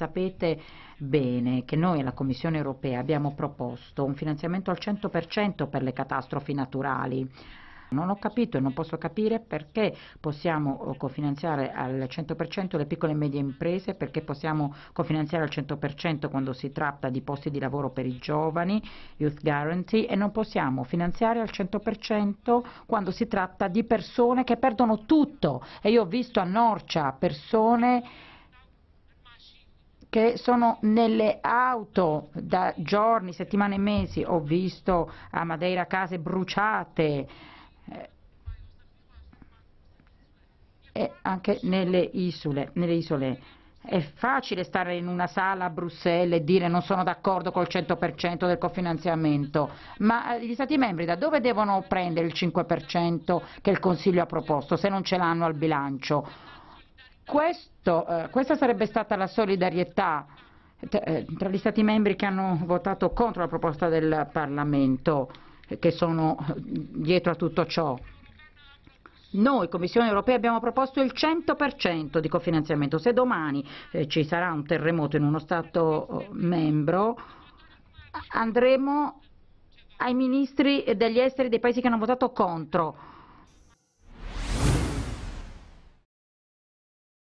Sapete bene che noi alla Commissione europea abbiamo proposto un finanziamento al 100% per le catastrofi naturali. Non ho capito e non posso capire perché possiamo eh, cofinanziare al 100% le piccole e medie imprese, perché possiamo cofinanziare al 100% quando si tratta di posti di lavoro per i giovani, Youth Guarantee, e non possiamo finanziare al 100% quando si tratta di persone che perdono tutto. E io ho visto a Norcia persone che sono nelle auto da giorni, settimane e mesi. Ho visto a Madeira case bruciate. Eh, e anche nelle isole, nelle isole. È facile stare in una sala a Bruxelles e dire non sono d'accordo col 100% del cofinanziamento, ma eh, gli Stati membri da dove devono prendere il 5% che il Consiglio ha proposto se non ce l'hanno al bilancio? Questo, eh, questa sarebbe stata la solidarietà eh, tra gli Stati membri che hanno votato contro la proposta del Parlamento, eh, che sono eh, dietro a tutto ciò. Noi, Commissione europea, abbiamo proposto il 100% di cofinanziamento. Se domani eh, ci sarà un terremoto in uno Stato oh, membro, andremo ai ministri degli esteri dei paesi che hanno votato contro